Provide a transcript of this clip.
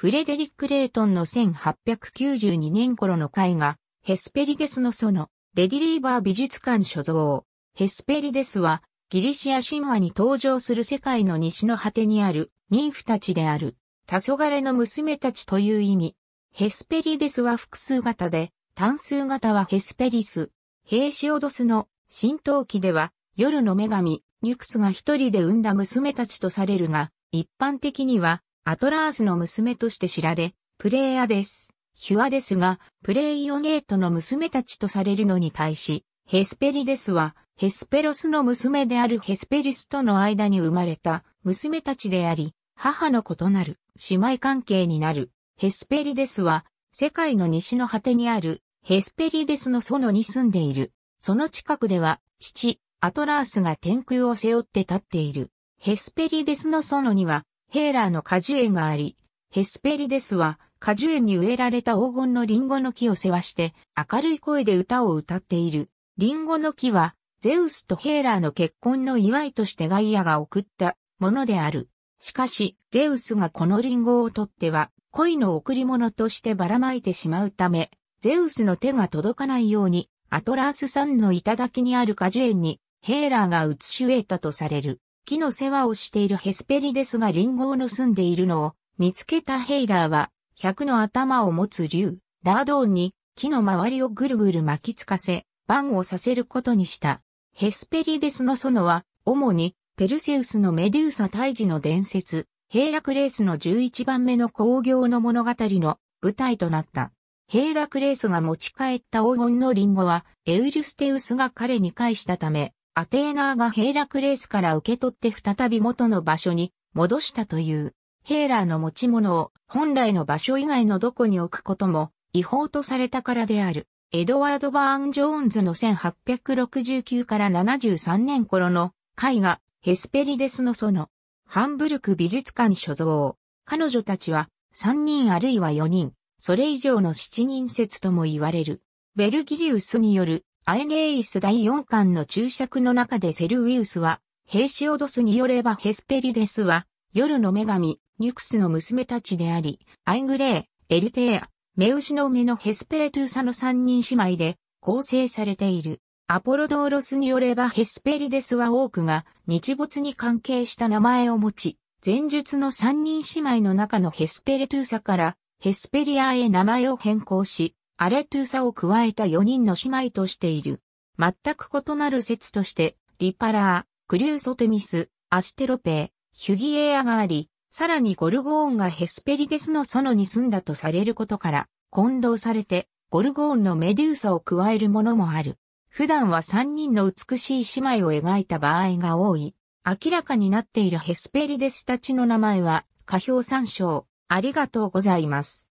フレデリック・レイトンの1892年頃の絵画、ヘスペリデスのの、レディリーバー美術館所蔵。ヘスペリデスは、ギリシア神話に登場する世界の西の果てにある、妊婦たちである、黄昏の娘たちという意味。ヘスペリデスは複数型で、単数型はヘスペリス。ヘイシオドスの神道記では、夜の女神、ニュクスが一人で産んだ娘たちとされるが、一般的には、アトラースの娘として知られ、プレイヤーです。ヒュアですが、プレイオゲートの娘たちとされるのに対し、ヘスペリデスは、ヘスペロスの娘であるヘスペリスとの間に生まれた娘たちであり、母の異なる姉妹関係になる。ヘスペリデスは、世界の西の果てにあるヘスペリデスの園に住んでいる。その近くでは、父、アトラースが天空を背負って立っている。ヘスペリデスの園には、ヘーラーの果樹園があり、ヘスペリデスは果樹園に植えられた黄金のリンゴの木を世話して明るい声で歌を歌っている。リンゴの木はゼウスとヘーラーの結婚の祝いとしてガイアが送ったものである。しかし、ゼウスがこのリンゴを取っては恋の贈り物としてばらまいてしまうため、ゼウスの手が届かないようにアトラース山の頂にある果樹園にヘーラーが移し植えたとされる。木の世話をしているヘスペリデスがリンゴを盗んでいるのを見つけたヘイラーは、100の頭を持つ竜、ラードーンに木の周りをぐるぐる巻きつかせ、バンをさせることにした。ヘスペリデスの園は、主にペルセウスのメデューサ退治の伝説、ヘイラクレースの11番目の工業の物語の舞台となった。ヘイラクレースが持ち帰った黄金のリンゴは、エウルステウスが彼に返したため、アテーナーがヘイラクレースから受け取って再び元の場所に戻したという。ヘイラーの持ち物を本来の場所以外のどこに置くことも違法とされたからである。エドワード・バーン・ジョーンズの1869から73年頃の絵画ヘスペリデスのそのハンブルク美術館所蔵。彼女たちは3人あるいは4人、それ以上の7人説とも言われる。ベルギリウスによるアエネイス第4巻の注釈の中でセルウィウスは、ヘイシオドスによればヘスペリデスは、夜の女神、ニュクスの娘たちであり、アイグレー、エルテア、メウシの目のヘスペレトゥーサの三人姉妹で構成されている。アポロドーロスによればヘスペリデスは多くが日没に関係した名前を持ち、前述の三人姉妹の中のヘスペレトゥーサからヘスペリアへ名前を変更し、アレトゥーサを加えた4人の姉妹としている。全く異なる説として、リパラー、クリューソテミス、アステロペー、ヒュギエアがあり、さらにゴルゴーンがヘスペリデスの園に住んだとされることから、混同されて、ゴルゴーンのメデューサを加えるものもある。普段は3人の美しい姉妹を描いた場合が多い。明らかになっているヘスペリデスたちの名前は、下表参照。ありがとうございます。